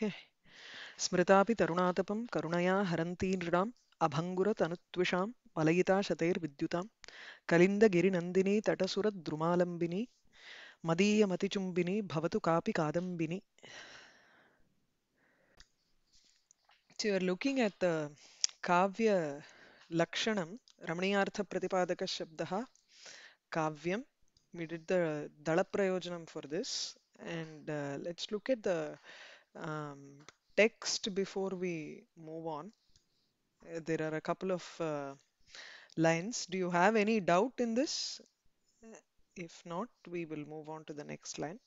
So we are looking at the Kavya Lakshanam, Ramaniyartha Pratipadaka Shabdaha, Kavyam. We did the Dala Prayojanam for this. And uh, let's look at the um, text before we move on. Uh, there are a couple of uh, lines. Do you have any doubt in this? Uh, if not, we will move on to the next line.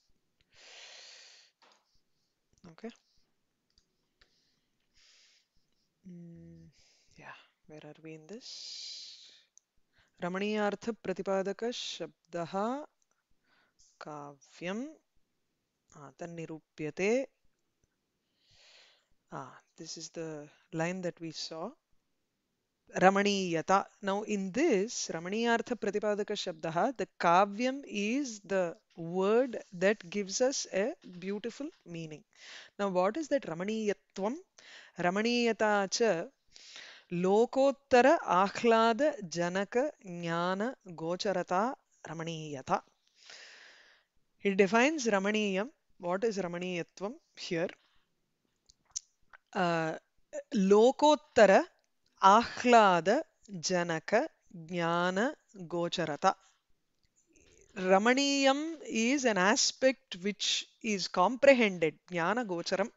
Okay. Mm, yeah, where are we in this? Ramani रमणीयार्थप्रतिपादकशब्दः काव्यं तन्निरूप्यते Ah, this is the line that we saw. Ramaniyata. Now in this, Ramaniyartha Pratipadaka Shabdaha, the Kavyam is the word that gives us a beautiful meaning. Now what is that Ramaniyatvam? Ramaniyata cha Lokotara Akhlada Janaka Jnana Gocharata Ramaniyata. It defines Ramaniyam. What is Ramaniyatvam here? ಲೋಕೋತ್ತರ ಆಹ್ಲಾದ ಜನಕ ಜ್ಞಾನ gocarata. Ramaniyam is an aspect which is comprehended, jnana gocharam.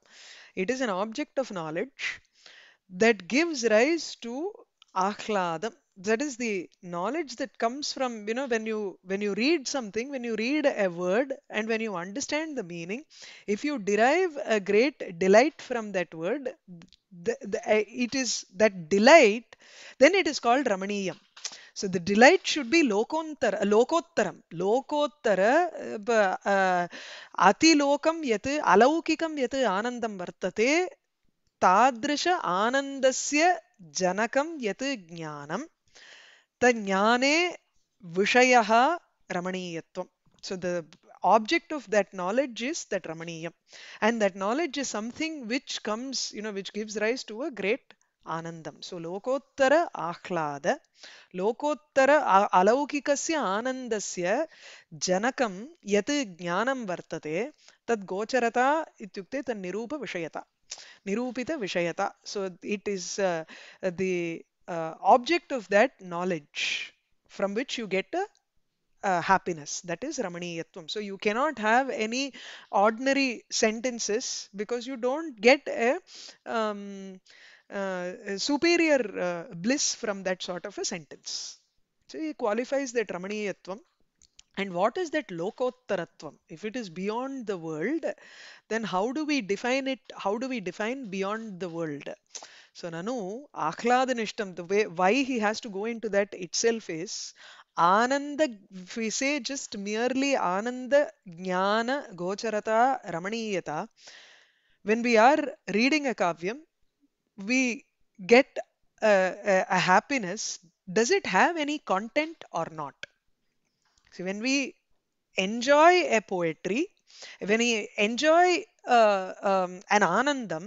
It is an object of knowledge that gives rise to ahladam, that is the knowledge that comes from you know when you when you read something when you read a word and when you understand the meaning if you derive a great delight from that word the, the, uh, it is that delight then it is called ramaniyam so the delight should be lokontara, uh, lokottaram. Lokottara, uh, uh lokam yat, alaukikam yat anandam vartate, tadrisha anandasya janakam yat jnanam. तज्ञाने विषयः रमणीयत्वम् so the object of that knowledge is that ramaniyam and that knowledge is something which comes you know which gives rise to a great आनन्दं सो लोकोत्तर आह्लाद लोकोत्तर अलौकिकस्य आनन्दस्य जनकं यत् ज्ञानं वर्तते तद् गोचरता इत्युक्ते तन्निरूपविषयता निरूपितविषयता सो So it is uh, the uh, object of that knowledge from which you get a happiness that is ramaniyatvam so you cannot have any ordinary sentences because you don't get a, um, uh, a superior uh, bliss from that sort of a sentence so he qualifies that ramaniyatvam and what is that lokottaratvam? If it is beyond the world, then how do we define it? How do we define beyond the world? So Nanu, Akhladinishtam, the way why he has to go into that itself is Ananda, if we say just merely Ananda Jnana Gocharata Ramaniyata, when we are reading a Kavyam, we get a, a happiness. Does it have any content or not? See, when we enjoy a poetry, when we enjoy uh, um, an anandam,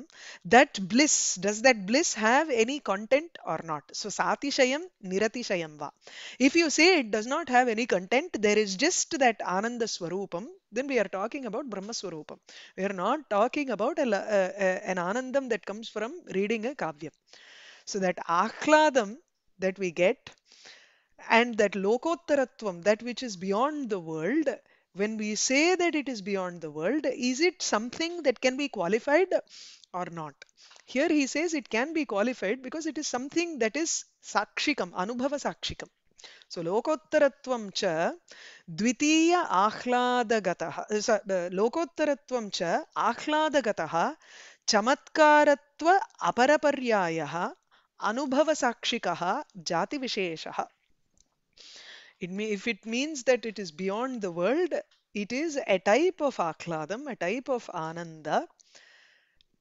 that bliss, does that bliss have any content or not? So, satishayam, niratishayam va. If you say it does not have any content, there is just that ananda swarupam, then we are talking about Brahma swarupam. We are not talking about a, a, a, an anandam that comes from reading a kavyam. So, that ahladam that we get and that lokottaratvam, that which is beyond the world, when we say that it is beyond the world, is it something that can be qualified or not? Here he says it can be qualified because it is something that is sakshikam, anubhava sakshikam. So lokotteratvam cha dvitiya akhladagataha. Uh, uh, lokotteratvam cha akhladagataha chamatkaratva aparaparyayaha anubhava sakshikaha jati visheshaha. It may, if it means that it is beyond the world, it is a type of akladam, a type of ananda.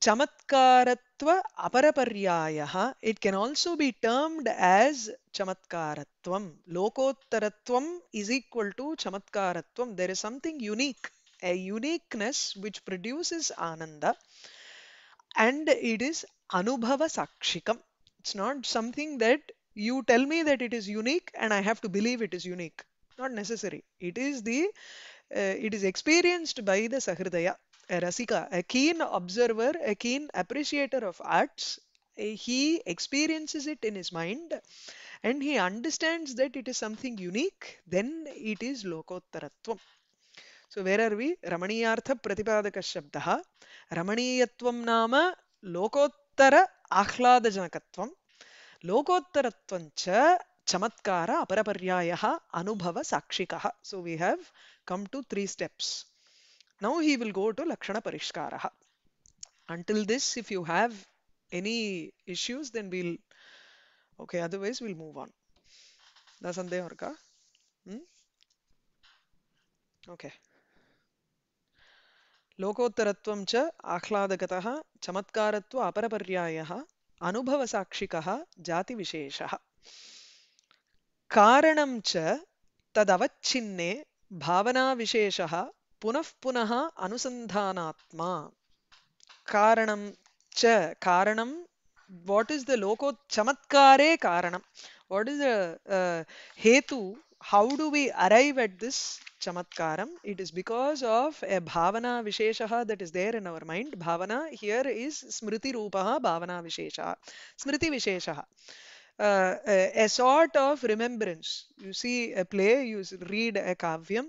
Chamatkaratva aparaparyayaha. It can also be termed as chamatkaratvam. Lokottaratvam is equal to chamatkaratvam. There is something unique, a uniqueness which produces ananda. And it is anubhava sakshikam. It's not something that you tell me that it is unique and I have to believe it is unique. Not necessary. It is the uh, it is experienced by the Sahridaya, a Rasika, a keen observer, a keen appreciator of arts. Uh, he experiences it in his mind and he understands that it is something unique, then it is Lokottaratvam. So where are we? Ramaniyartha Pratipadaka Shabdaha. Ramaniyatvam Nama Lokottar ಆಹ್ಲಾದಜನಕತ್ವಂ लोकोत्तरत्वञ्च चमत्कार अपरपर्यायः अनुभवसाक्षिकः so we have come to three steps now he will go to लक्षण to until this if you have any issues then we will okay otherwise we will move on ना संदेह और का ओके च आह्लादकतः चमत्कारत्व अपरपर्यायः अनुभवसाक्षिकः जातिविशेषः कारणं च तदवच्छिन्ने भावनाविशेषः पुनः पुनः अनुसन्धानात्मा कारणं च कारणं वाट् इस् द लोको चमत्कारे कारणं वाट् इस् द हेतु how do we arrive at this chamatkaram it is because of a भावना विशेष that is there in our mind भावना हियर इज स्मृति रूप भावना विशेष स्मृति विशेष uh, a, a sort of remembrance. You see a play, you read a kavyam,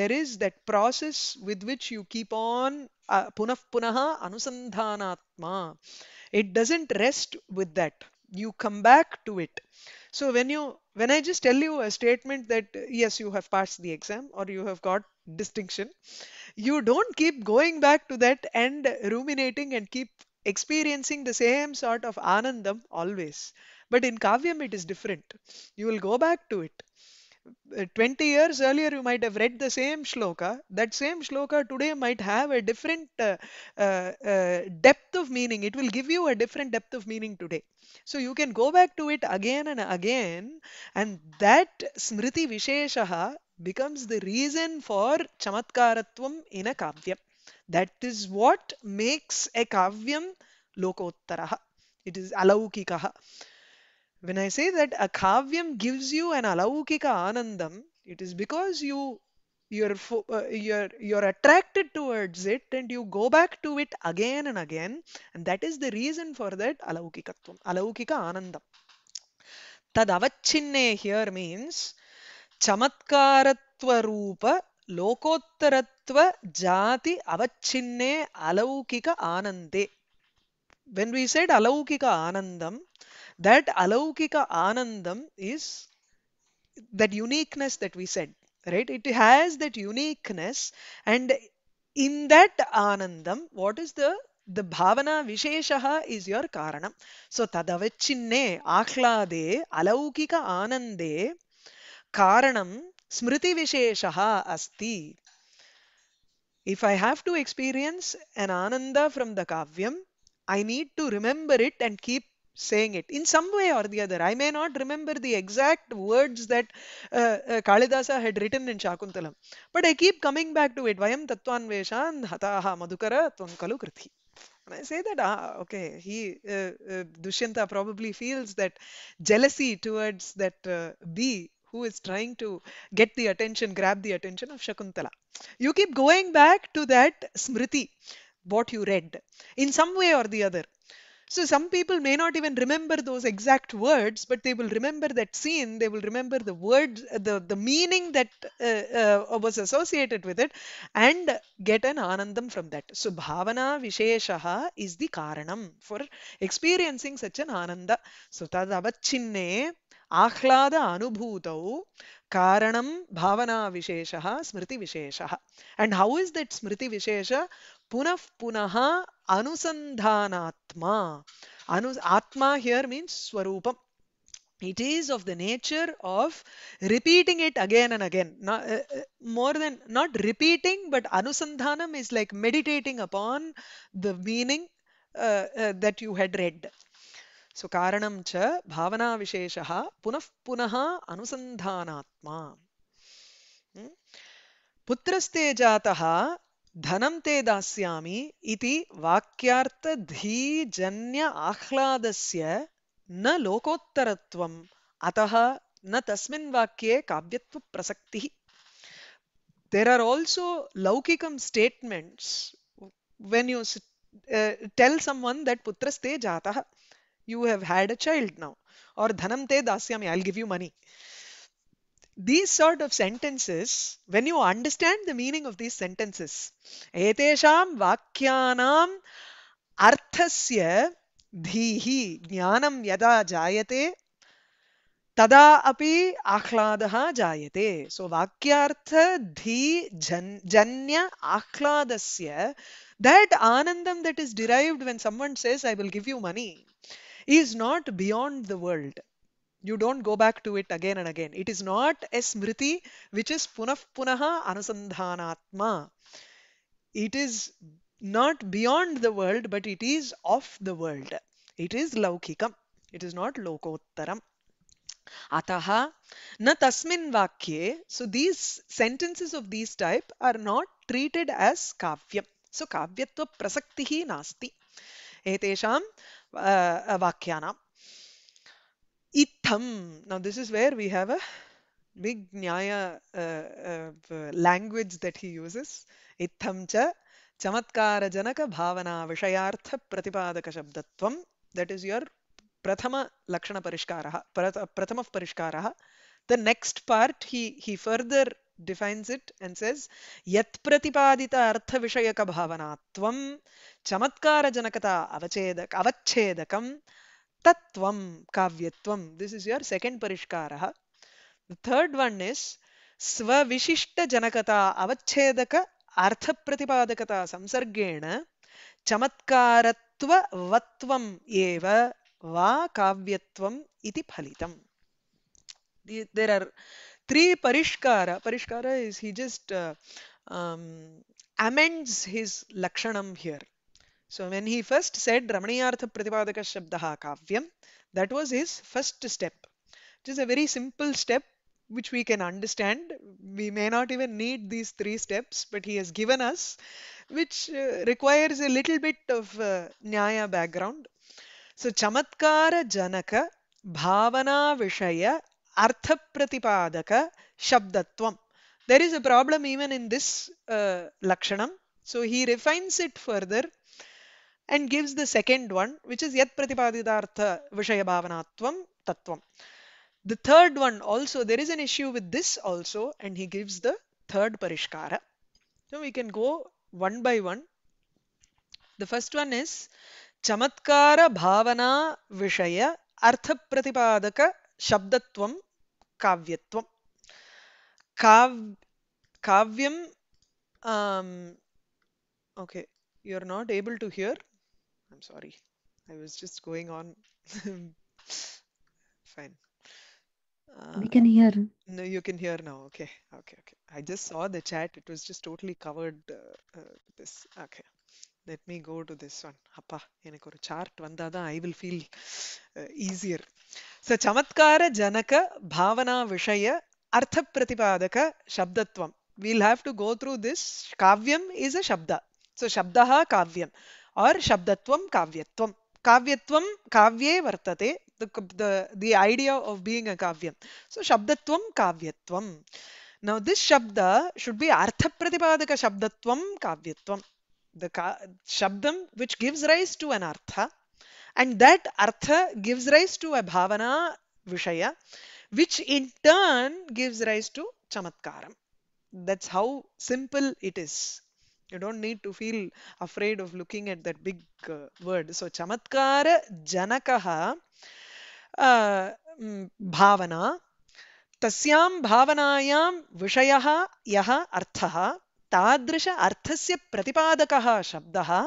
there is that process with which you keep on uh, punaha anusandhanatma. It doesn't rest with that. You come back to it. So when you when I just tell you a statement that yes, you have passed the exam or you have got distinction, you don't keep going back to that and ruminating and keep experiencing the same sort of anandam always. But in Kavyam, it is different. You will go back to it. Uh, 20 years earlier you might have read the same shloka that same shloka today might have a different uh, uh, uh, depth of meaning it will give you a different depth of meaning today so you can go back to it again and again and that smriti visheshaha becomes the reason for chamatkarattvam in a kavya. that is what makes a kavyam lokottaraha it is alaukikaha when I say that a gives you an alaukika anandam, it is because you you're uh, you're you're attracted towards it and you go back to it again and again, and that is the reason for that alaukikatvam, alaukika anandam. Tadavachinne here means chamatkarattva rupa lokottaratva jati avachinne alaukika anande. When we said alaukika anandam, that alaukika anandam is that uniqueness that we said right it has that uniqueness and in that anandam what is the the bhavana visheshaha is your karanam so tadavachinne ahlade alaukika anande karanam smriti visheshaha asti if i have to experience an ananda from the kavyam i need to remember it and keep saying it in some way or the other. I may not remember the exact words that uh, uh, Kalidasa had written in Shakuntalam, but I keep coming back to it. Vayam tattvanveshan hataha madhukara tvankalu krithi. And I say that, ah, okay, he, uh, uh, Dushyanta probably feels that jealousy towards that uh, bee who is trying to get the attention, grab the attention of Shakuntala. You keep going back to that smriti, what you read, in some way or the other. So some people may not even remember those exact words, but they will remember that scene. They will remember the word, the the meaning that uh, uh, was associated with it, and get an anandam from that. So bhavana visheshaha is the karanam for experiencing such an ananda. So tadavachinne ಆಹ್ಲಾದ ಅನುಭೂತೌ ಕಾರಣಂ ಭಾವನಾ ವಿಶೇಷ ಸ್ಮೃತಿ ವಿಶೇಷ and how is that ಸ್ಮೃತಿ पुनः पुनः anusandanatma Anus atma here means swarupa. it is of the nature of repeating it again and again not, uh, uh, more than not repeating but anusandhanam is like meditating upon the meaning uh, that you had read so karanam cha bhavana visheshaha punah punaha anusandhanatma hmm? पुत्रस्ते जातः धनम ते दास्यामि इति वाक्यार्थ धी जन्य आह्लादस्य न लोकोत्तरत्वं अतः न तस्मिन् वाक्ये काव्यत्व प्रसक्तिः देयर आर आल्सो लौकिकम statements when you tell someone that पुत्रस्ते जातः you have had a child now or धनम ते दास्यामि I will give you money these sort of sentences, when you understand the meaning of these sentences, etesham vakyanam arthasya dhihi jnanam yada jayate तदा अपि आह्लादः जायते So, वाक्यार्थ धी जन जन्य आह्लादस्य that anandam that is derived when someone says i will give you money is not beyond the world you don't go back to it again and again. It is not a smriti which is punah punaha anusandhanatma. It is not beyond the world, but it is of the world. It is laukikam. It is not lokottaram. अतः न तस्मिन् वाक्ये so these sentences of these type are not kavya. As काव्यं prasaktihi nasti. नास्ति एतेषां vakyana. Itham. Now, this is where we have a big Nyaya uh, uh, language that he uses. Itham cha chamatkarajana bhavana vishayartha pratipadaka shabdatvam. That is your prathama lakshana parishkaraha, uh, prathama parishkaraha. The next part, he, he further defines it and says yat pratipadita artha vishayaka bhavanatvam chamatkarajanakat avachedakam tatvam, kavyatvam. This is your second parishkara. The third one is svavisishta janakata avachedaka ಅರ್ಥ ಪ್ರತಿಪಾದಕತ ಸಂಸರ್ಗೇಣ ಚಮತ್ಕಾರತ್ವ ವತ್ವಂ ಏವ ವಾ ಕಾವ್ಯತ್ವಂ ಇತಿ ಫಲಿತಂ there are three ಪರಿಷ್ಕಾರ ಪರಿಷ್ಕಾರ is he just amends his ಲಕ್ಷಣಂ so when he first said Ramaniyartha Pratipadaka Shabdaha Kavyam, that was his first step. It is a very simple step which we can understand. We may not even need these three steps, but he has given us, which uh, requires a little bit of uh, Nyaya background. So Chamatkara Janaka Bhavana Vishaya Artha Pratipadaka Shabdatvam. There is a problem even in this uh, Lakshanam. So he refines it further and gives the second one, which is Yat Vishaya Vishayabhavanatvam Tattvam. The third one also, there is an issue with this also, and he gives the third Parishkara. So we can go one by one. The first one is Chamatkara Bhavana Vishaya Artha Pratipadaka Shabdatvam Kavyatvam. Kav, kavyam um, okay you're not able to hear I'm sorry. I was just going on. Fine. Uh, we can hear. No, you can hear now. Okay, okay, okay. I just saw the chat. It was just totally covered. Uh, uh, this. Okay. Let me go to this one. அப்பா எனக்கு ஒரு chart வந்தாதான் I will feel easier so சமத்கார ஜனக பாவனா விஷய அர்த்த பிரதிபாதக சப்தத்வம் we'll have to go through this காவ்யம் இஸ் அ சப்தா ஸோ சப்தா காவ்யம் और शब्दत्व काव्यत्व काव्यत्व काव्ये वर्तते the idea of being a काव्यम सो शब्दत्व काव्यत्व नाउ दिस शब्द शुड बी अर्थ प्रतिपादक शब्दत्व काव्यत्व शब्द which gives rise to an अर्थ एंड दैट अर्थ गिव्स राइज टू अ भावना विषय विच इन टर्न गिव्स राइज टू चमत्कार That's how simple it is you don't need to feel afraid of looking at that big uh, word so chamatkara janakaha uh, mm, bhavana tasyam bhavana bhavanayam vishayaha yaha arthaha tadrisha arthasya pratipadakaha shabdaha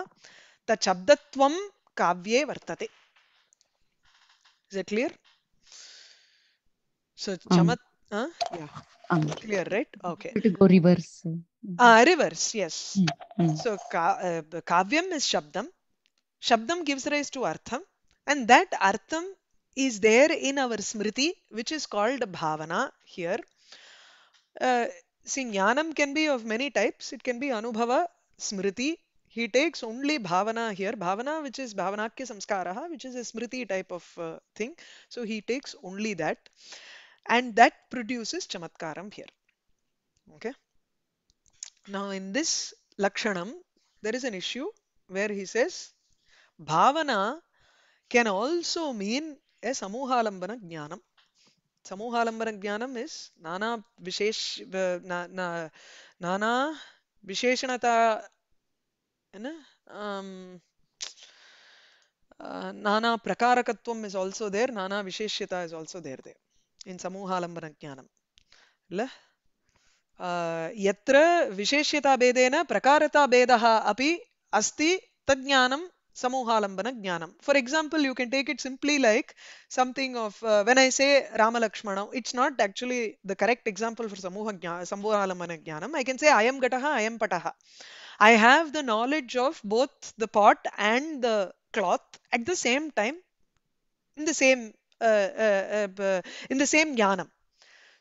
tachabdatvam kavya vartate is it clear so um, chamat yeah um, clear right okay to go reverse uh, reverse yes mm -hmm. so ka uh, kavyam is shabdam shabdam gives rise to artham and that artham is there in our smriti which is called bhavana here uh, see jnanam can be of many types it can be anubhava smriti he takes only bhavana here bhavana which is bhavanakya samskaraha which is a smriti type of uh, thing so he takes only that and that produces chamatkaram here. Okay. Now in this lakshanam, there is an issue where he says bhavana can also mean a samuhalambana jnanam. Samuhalambana jnanam is nana vishesh uh, na, na, nana visheshanata um, uh, nana prakarakatvam is also there, nana visheshyata is also there there in Samuhalambana Jnanam. यत्र विशेष्यताभेदेन प्रकारताभेदः api asti तज्ज्ञानं समूहालम्बनज्ञानं For example you can take it simply like something of uh, when I say Ramalakshmana it's not actually the correct example for Samuhalambana I can say I am Gataha I am Pataha I have the knowledge of both the pot and the cloth at the same time in the same uh, uh, uh, in the same jnanam.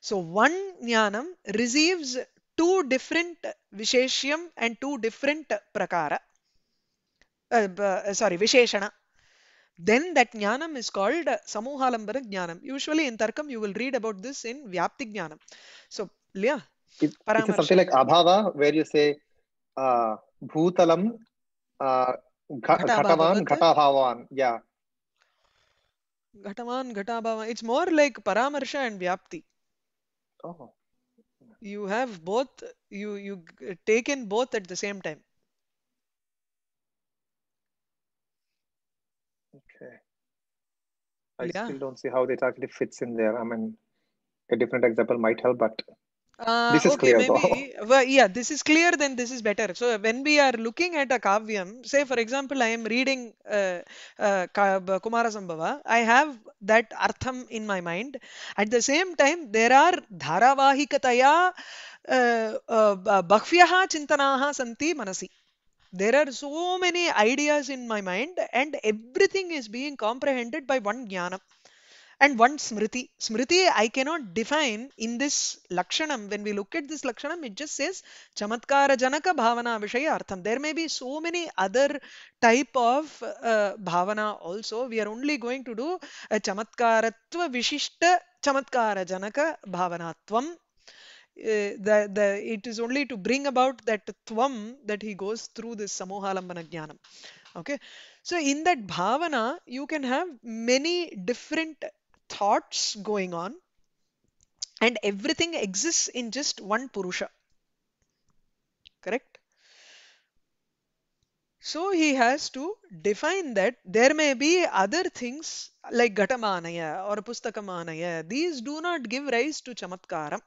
So one jnanam receives two different visheshyam and two different prakara. Uh, sorry, visheshana. Then that jnanam is called samuhalambara jnanam. Usually in tarkam you will read about this in vyapti jnanam. So, yeah. It, it's something like abhava where you say uh, bhutalam uh, ghatavan, ghatavavan. Yeah. Ghataman, Ghatabhavan. It's more like Paramarsha and Vyapti. Oh. You have both, you, you take in both at the same time. Okay. I yeah. still don't see how the target fits in there. I mean, a different example might help, but uh, this is okay, clear maybe, though. Well, yeah, this is clear, then this is better. So when we are looking at a kavyam, say for example, I am reading uh, uh, Kumara Sambhava, I have that artham in my mind. At the same time, there are dharavahikataya chintana uh, uh, chintanaha santi manasi. There are so many ideas in my mind and everything is being comprehended by one jnana and one smriti. Smriti I cannot define in this lakshanam. When we look at this lakshanam, it just says chamatkara janaka bhavana vishaya artham. There may be so many other type of uh, bhavana also. We are only going to do a chamatkaratva vishishta chamatkara janaka bhavanatvam uh, the, the, it is only to bring about that tvam that he goes through this samohalambana jnanam. Okay, so in that bhavana, you can have many different thoughts going on and everything exists in just one Purusha. Correct? So he has to define that there may be other things like Ghatamanaya or Pustakamanaya. These do not give rise to Chamatkaram.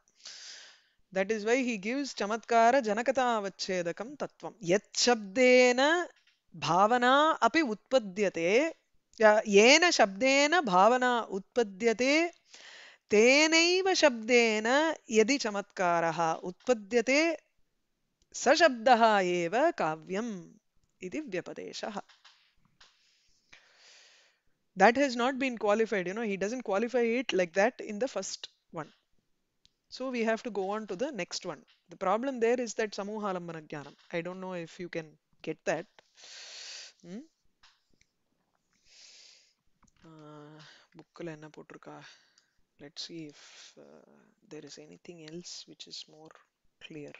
That is why he gives Chamatkara Janakatavachedakam Tattvam. Yet Shabdena Bhavana api utpadyate येन शब्देन भावना उत्पद्यते तेनैव शब्देन यदि चमत्कारः उत्पद्यते स शब्दः एव काव्यम् इति व्यपदेशः that has not been qualified you know he doesn't qualify it like that in the first one so we have to go on to the next one the problem there is that samuhalam jnanam i don't know if you can get that hmm? புக்கில் என்ன போட்டிருக்கா let see if there is anything else which is more clear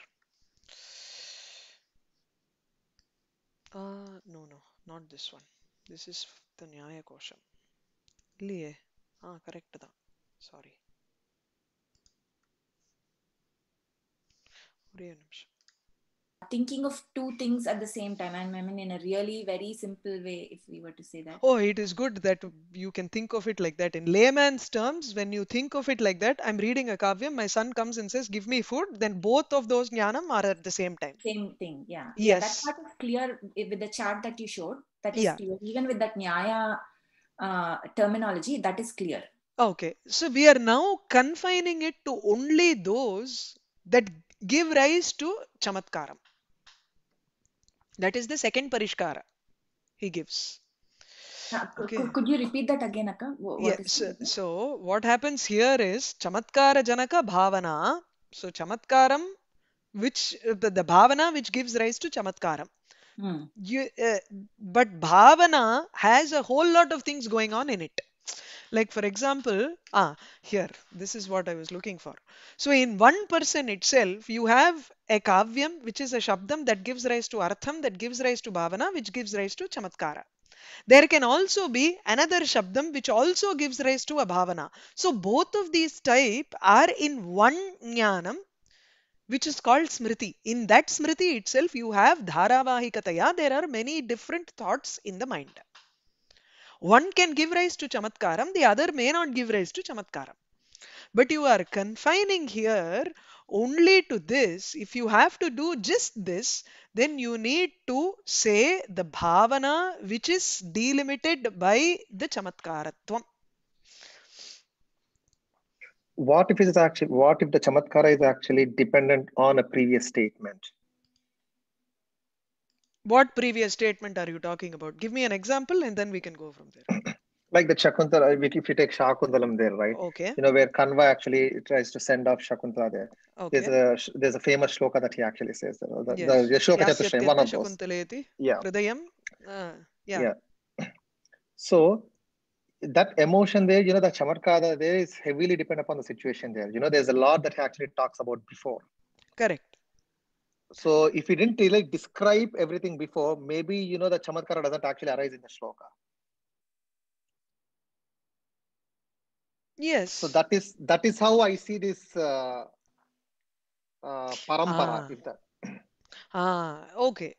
no no not this one this is the Nyaya Kosham இல்லையே ஆ correct தான் sorry ஒரே நிமிஷம் thinking of two things at the same time and i mean in a really very simple way if we were to say that oh it is good that you can think of it like that in layman's terms when you think of it like that i'm reading a kavyam my son comes and says give me food then both of those jnanam are at the same time same thing yeah yes yeah, that's part of clear eh, with the chart that you showed that is yeah. clear even with that nyaya uh, terminology that is clear okay so we are now confining it to only those that give rise to chamatkaram that is the second parishkara he gives. Okay. Could you repeat that again, Akka? What so, so, what happens here is Chamatkara Janaka Bhavana. So Chamatkaram, which uh, the, the Bhavana which gives rise to Chamatkaram. Hmm. You, uh, but Bhavana has a whole lot of things going on in it. Like for example, ah, here, this is what I was looking for. So in one person itself, you have a kavyam, which is a shabdam that gives rise to artham, that gives rise to bhavana, which gives rise to chamatkara. There can also be another shabdam which also gives rise to a bhavana. So both of these type are in one jnanam which is called smriti. In that smriti itself, you have dharavahikataya. There are many different thoughts in the mind. One can give rise to chamatkaram, the other may not give rise to chamatkaram. But you are confining here only to this. If you have to do just this, then you need to say the bhavana which is delimited by the chamatkaratvam. What if it is actually what if the chamatkara is actually dependent on a previous statement? What previous statement are you talking about? Give me an example and then we can go from there. like the Shakuntala, if you take Shakuntalam there, right? Okay. You know, where Kanva actually tries to send off Shakuntala there. Okay. There's a, there's a famous shloka that he actually says there. The, yes. the, one of those. Yeah. Uh, yeah. yeah. So that emotion there, you know, the chamarkada there is heavily dependent upon the situation there. You know, there's a lot that he actually talks about before. Correct. So if you didn't like describe everything before, maybe you know the chamatkara doesn't actually arise in the shloka. Yes. So that is that is how I see this uh, uh, parampara. Ah. If that. ah, okay.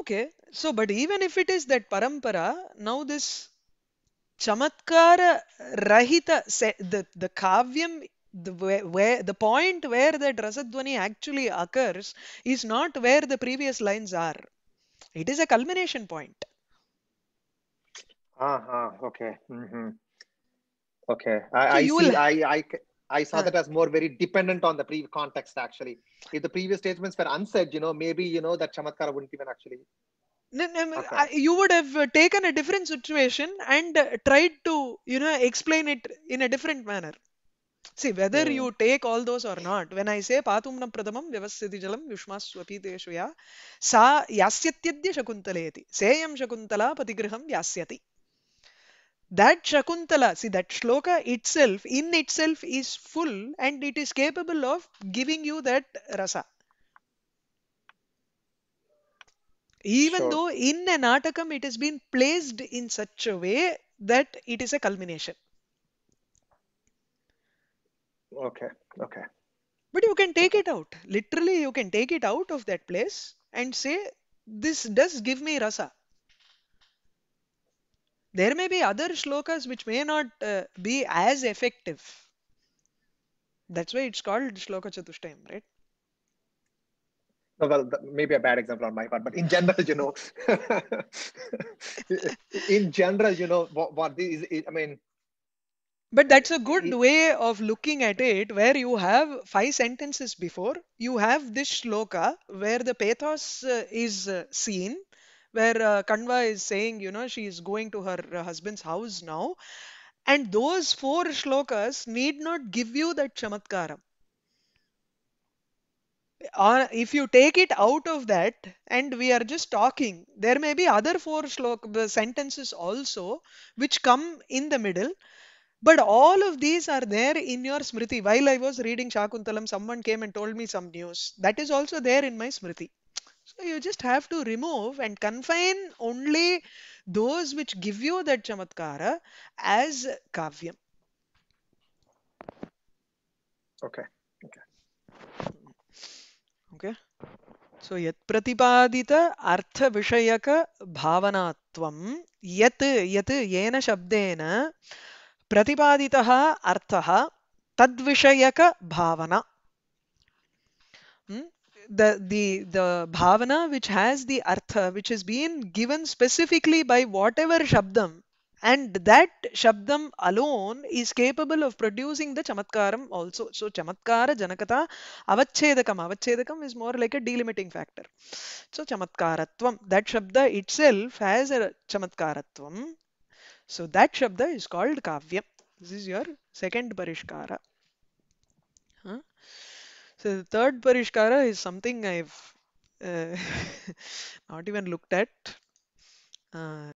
Okay. So, but even if it is that parampara, now this chamatkara rahita, the, the kavyam the where, where the point where the Drasadwani actually occurs is not where the previous lines are. It is a culmination point. Ah, uh-huh, okay. Mm-hmm. Okay. I, so I, see, will... I, I, I saw uh-huh. that as more very dependent on the pre context actually. If the previous statements were unsaid, you know, maybe you know that Chamatkara wouldn't even actually you would have uh, taken a different situation and uh, tried to you know explain it in a different manner See, whether you take all those or not, when I say Patumna Pradamam Vyavasati Jalam Yushmas shuya," Sa Yasyatyadya Shakuntaleti, Sayam Shakuntala patigraham Yasyati. That Shakuntala, see, that shloka itself, in itself is full and it is capable of giving you that rasa. Even sure. though in an natakam it has been placed in such a way that it is a culmination okay okay but you can take it out literally you can take it out of that place and say this does give me rasa there may be other shlokas which may not uh, be as effective that's why it's called shloka chatushtayam right well maybe a bad example on my part but in general you know in general you know what, what this is i mean but that's a good way of looking at it, where you have five sentences before, you have this shloka where the pathos uh, is uh, seen, where uh, Kanva is saying, you know, she is going to her uh, husband's house now. And those four shlokas need not give you that chamatkaram. Uh, if you take it out of that and we are just talking, there may be other four shloka uh, sentences also which come in the middle but all of these are there in your Smriti. While I was reading Shakuntalam, someone came and told me some news. That is also there in my Smriti. So you just have to remove and confine only those which give you that chamatkara as kavyam. Okay. Okay. Okay. So so, यत् bhavana अर्थविषयकभावनात्वं यत् यत् येन shabdena. प्रतिपादितः अर्थः तद्विषयक भावना the the the bhavana which has the artha which has been given specifically by whatever shabdam and that shabdam alone is capable of producing the chamatkaram also so chamatkara janakata avachedakam avachedakam is more like a delimiting factor so chamatkaratvam that shabda itself has a chamatkaratvam So that Shabda is called kavya. This is your second Parishkara. Huh? So the third Parishkara is something I've uh, not even looked at. Uh,